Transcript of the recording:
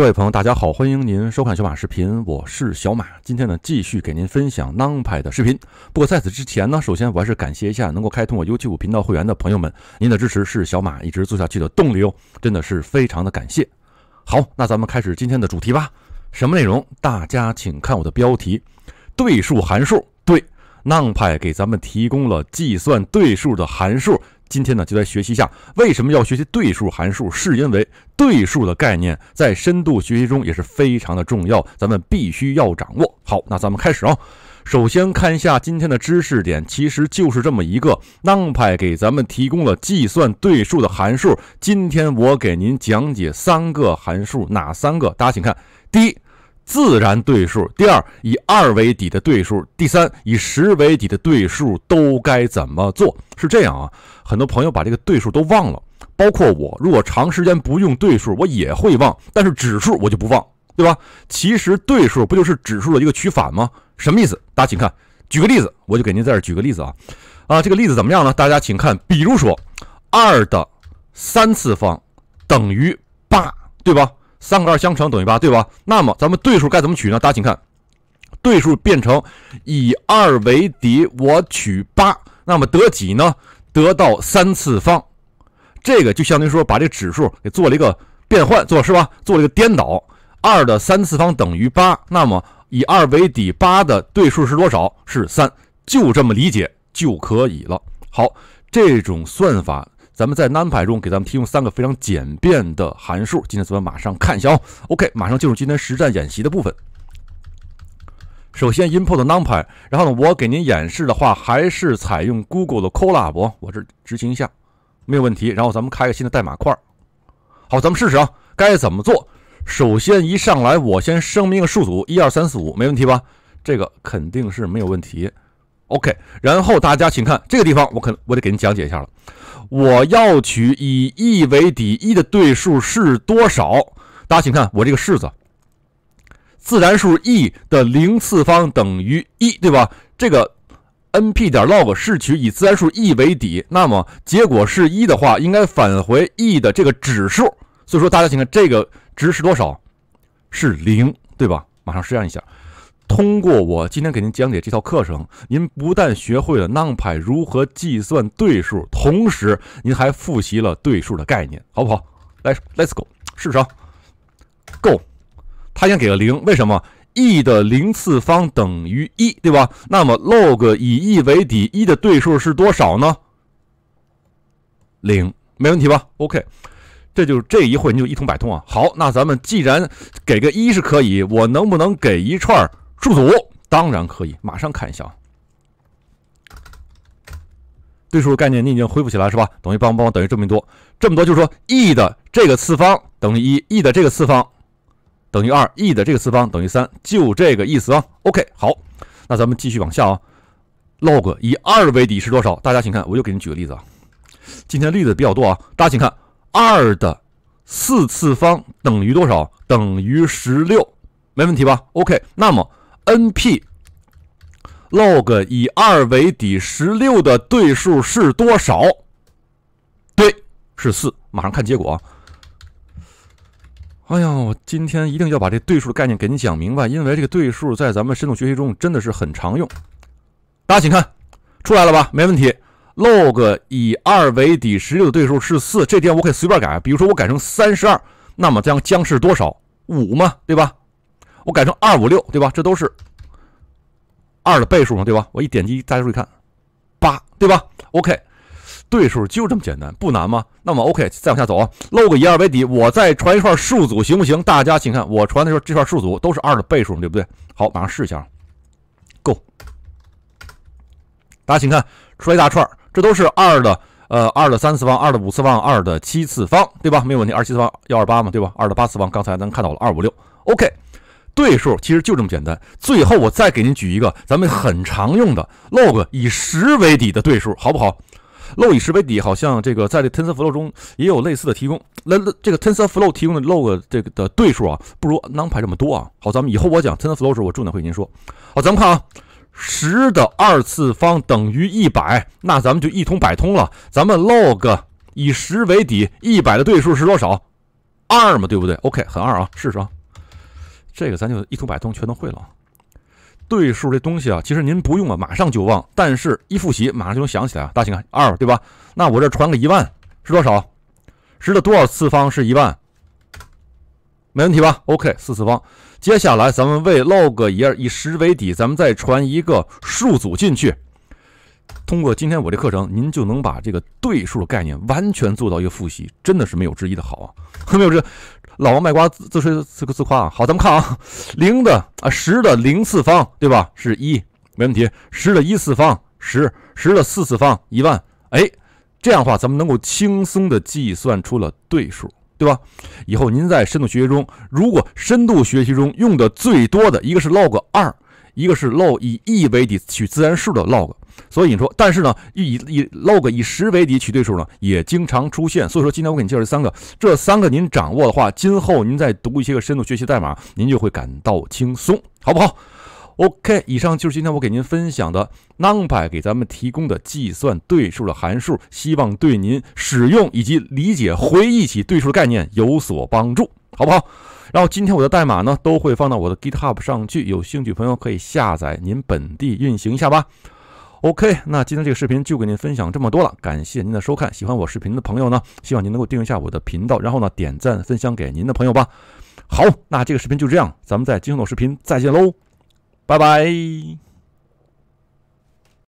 各位朋友，大家好，欢迎您收看小马视频，我是小马。今天呢，继续给您分享 n u m p 的视频。不过在此之前呢，首先我还是感谢一下能够开通我 U75 频道会员的朋友们，您的支持是小马一直做下去的动力哦，真的是非常的感谢。好，那咱们开始今天的主题吧。什么内容？大家请看我的标题：对数函数。对 n 派给咱们提供了计算对数的函数。今天呢，就来学习一下为什么要学习对数函数，是因为对数的概念在深度学习中也是非常的重要，咱们必须要掌握。好，那咱们开始啊。首先看一下今天的知识点，其实就是这么一个，numpy 给咱们提供了计算对数的函数。今天我给您讲解三个函数，哪三个？大家请看，第一。自然对数，第二以二为底的对数，第三以十为底的对数都该怎么做？是这样啊，很多朋友把这个对数都忘了，包括我。如果长时间不用对数，我也会忘，但是指数我就不忘，对吧？其实对数不就是指数的一个取反吗？什么意思？大家请看，举个例子，我就给您在这举个例子啊。啊，这个例子怎么样呢？大家请看，比如说，二的三次方等于八，对吧？三个二相乘等于八，对吧？那么咱们对数该怎么取呢？大家请看，对数变成以二为底，我取八，那么得几呢？得到三次方。这个就相当于说把这指数给做了一个变换，做是吧？做了一个颠倒，二的三次方等于八，那么以二为底八的对数是多少？是三，就这么理解就可以了。好，这种算法。咱们在 NumPy 中给咱们提供三个非常简便的函数，今天咱们马上看一下哦。OK，马上进入今天实战演习的部分。首先，import NumPy，然后呢，我给您演示的话，还是采用 Google 的 Colab。我这执行一下，没有问题。然后咱们开个新的代码块。好，咱们试试啊，该怎么做？首先一上来，我先声明一个数组，一二三四五，没问题吧？这个肯定是没有问题。OK，然后大家请看这个地方，我可能我得给您讲解一下了。我要取以 e 为底 e 的对数是多少？大家请看我这个式子，自然数 e 的零次方等于一，对吧？这个 np 点 log 是取以自然数 e 为底，那么结果是一的话，应该返回 e 的这个指数。所以说，大家请看这个值是多少？是零，对吧？马上试验一下。通过我今天给您讲解这套课程，您不但学会了 NumPy 如何计算对数，同时您还复习了对数的概念，好不好？来，Let's go，试试。Go，他先给个零，为什么？e 的零次方等于一，对吧？那么 log 以 e 为底一的对数是多少呢？零，没问题吧？OK，这就是这一会你就一通百通啊。好，那咱们既然给个一是可以，我能不能给一串儿？数组当然可以，马上看一下啊。对数的概念你已经恢复起来是吧？等于帮不帮？等于这么多，这么多就是说 e 的这个次方等于一，e 的这个次方等于二，e 的这个次方等于三，就这个意思啊。OK，好，那咱们继续往下啊。log 以二为底是多少？大家请看，我又给你举个例子啊。今天例子比较多啊，大家请看，二的四次方等于多少？等于十六，没问题吧？OK，那么。N P log 以二为底十六的对数是多少？对，是四。马上看结果。哎呀，我今天一定要把这对数的概念给你讲明白，因为这个对数在咱们深度学习中真的是很常用。大家请看，出来了吧？没问题。log 以二为底十六的对数是四，这点我可以随便改。比如说我改成三十二，那么将将是多少？五嘛，对吧？我改成二五六，对吧？这都是二的倍数嘛，对吧？我一点击，大家注意看，八，对吧？OK，对数就这么简单，不难吗？那么 OK，再往下走啊露个一二为底，我再传一串数组行不行？大家请看，我传的时候这串数组都是二的倍数对不对？好，马上试一下啊，Go，大家请看，出来一大串，这都是二的，呃，二的三次方，二的五次方，二的七次方，对吧？没有问题，二七次方幺二八嘛，对吧？二的八次方，刚才咱看到了二五六，OK。对数其实就这么简单。最后我再给您举一个咱们很常用的 log 以十为底的对数，好不好？log 以十为底，好像这个在这 TensorFlow 中也有类似的提供。那那这个 TensorFlow 提供的 log 这个的对数啊，不如 NumPy 这么多啊。好，咱们以后我讲 TensorFlow 时，我重点会跟您说。好，咱们看啊，十的二次方等于一百，那咱们就一通百通了。咱们 log 以十为底一百的对数是多少？二嘛，对不对？OK，很二啊，试试。啊。这个咱就一通百通，全都会了。对数这东西啊，其实您不用啊，马上就忘；但是一复习，马上就能想起来啊。大请看二对吧？那我这传个一万是多少？十的多少次方是一万？没问题吧？OK，四次方。接下来咱们为 log 一二以十为底，咱们再传一个数组进去。通过今天我这课程，您就能把这个对数的概念完全做到一个复习，真的是没有之一的好啊！没有这老王卖瓜自自吹自夸？啊！好，咱们看啊，零的啊，十的零次方对吧？是一，没问题。十的一次方，十，十的四次方，一万。哎，这样的话，咱们能够轻松的计算出了对数，对吧？以后您在深度学习中，如果深度学习中用的最多的一个是 log 二。一个是 log 以 e 为底取自然数的 log，所以你说，但是呢，以以 log 以十为底取对数呢，也经常出现。所以说，今天我给你介绍三个，这三个您掌握的话，今后您再读一些个深度学习代码，您就会感到轻松，好不好？OK，以上就是今天我给您分享的 NumPy 给咱们提供的计算对数的函数，希望对您使用以及理解、回忆起对数的概念有所帮助。好不好？然后今天我的代码呢，都会放到我的 GitHub 上去，有兴趣朋友可以下载，您本地运行一下吧。OK，那今天这个视频就给您分享这么多了，感谢您的收看。喜欢我视频的朋友呢，希望您能够订阅一下我的频道，然后呢点赞分享给您的朋友吧。好，那这个视频就这样，咱们在今后的视频再见喽，拜拜。